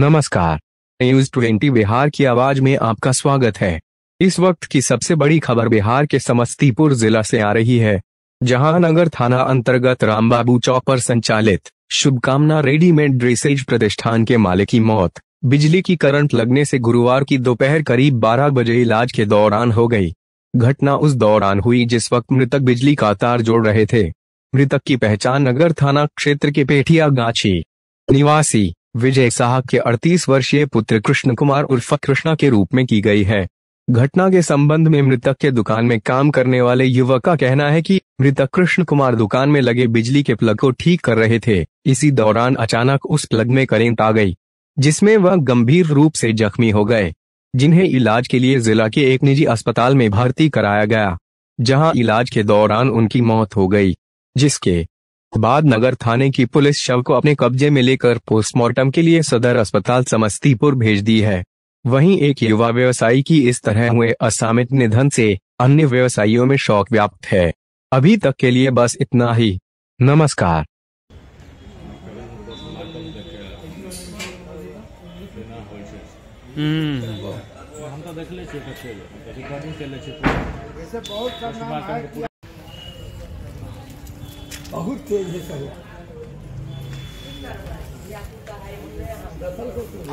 नमस्कार news twenty Bihar की आवाज में आपका स्वागत है इस वक्त की सबसे बड़ी खबर बिहार के समस्तीपुर जिला से आ रही है जहां नगर थाना अंतर्गत रामबाबू चौक पर संचालित शुभकामना रेडीमेड ड्रेसेज प्रतिष्ठान के मालिक की मौत बिजली की करंट लगने से गुरुवार की दोपहर करीब 12 बजे इलाज के दौरान हो गई घटना उस दौरान हुई जिस वक्त मृतक बिजली का तार जोड़ रहे थे मृतक की पहचान नगर थाना क्षेत्र के पेठिया गाछी निवासी विजय साह के 38 वर्षीय पुत्र कृष्ण कुमार उर्फ कृष्णा के रूप में की गई है घटना के संबंध में मृतक के दुकान में काम करने वाले युवक का कहना है कि मृतक कृष्ण कुमार दुकान में लगे बिजली के प्लग को ठीक कर रहे थे इसी दौरान अचानक उस प्लग में करेंट आ गई जिसमें वह गंभीर रूप से जख्मी हो गए जिन्हें इलाज के लिए जिला के एक निजी अस्पताल में भर्ती कराया गया जहां इलाज के दौरान उनकी मौत हो गई जिसके बाद नगर थाने की पुलिस शव को अपने कब्जे में लेकर पोस्टमार्टम के लिए सदर अस्पताल समस्तीपुर भेज दी है वहीं एक युवा व्यवसायी की इस तरह हुए असामित निधन से अन्य व्यवसायियों में शौक व्याप्त है अभी तक के लिए बस इतना ही नमस्कार हम्म। हम तो देख ले छे रिकॉर्डिंग कर ले छे बहुत तेज है सर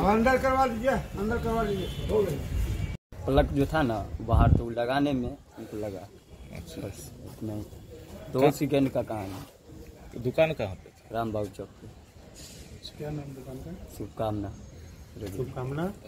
अंदर करवा लीजिए अंदर करवा लीजिए हो गए प्लग जो था ना बाहर तो लगाने में उनको लगा अच्छा। बस इतना ही दो सेकेंड का काम है दुकान कहाँ पे राम बाबू चौक पे क्या नाम दुकान का शुभकामना शुभकामना